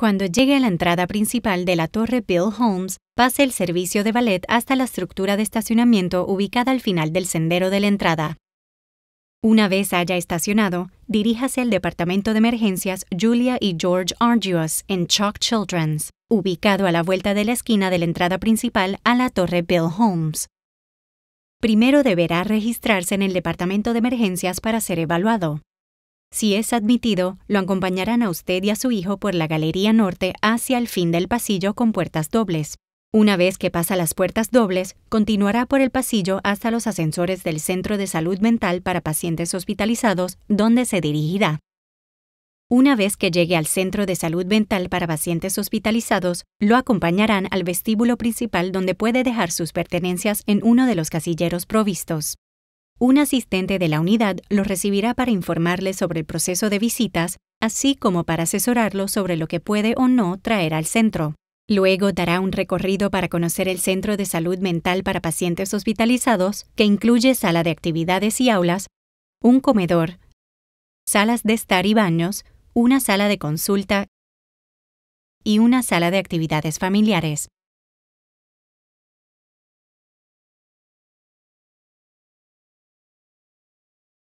Cuando llegue a la entrada principal de la Torre Bill Holmes, pase el servicio de ballet hasta la estructura de estacionamiento ubicada al final del sendero de la entrada. Una vez haya estacionado, diríjase al Departamento de Emergencias Julia y George Arduous en Chalk Children's, ubicado a la vuelta de la esquina de la entrada principal a la Torre Bill Holmes. Primero deberá registrarse en el Departamento de Emergencias para ser evaluado. Si es admitido, lo acompañarán a usted y a su hijo por la galería norte hacia el fin del pasillo con puertas dobles. Una vez que pasa las puertas dobles, continuará por el pasillo hasta los ascensores del Centro de Salud Mental para Pacientes Hospitalizados, donde se dirigirá. Una vez que llegue al Centro de Salud Mental para Pacientes Hospitalizados, lo acompañarán al vestíbulo principal donde puede dejar sus pertenencias en uno de los casilleros provistos. Un asistente de la unidad lo recibirá para informarle sobre el proceso de visitas, así como para asesorarlo sobre lo que puede o no traer al centro. Luego dará un recorrido para conocer el Centro de Salud Mental para Pacientes Hospitalizados, que incluye sala de actividades y aulas, un comedor, salas de estar y baños, una sala de consulta y una sala de actividades familiares.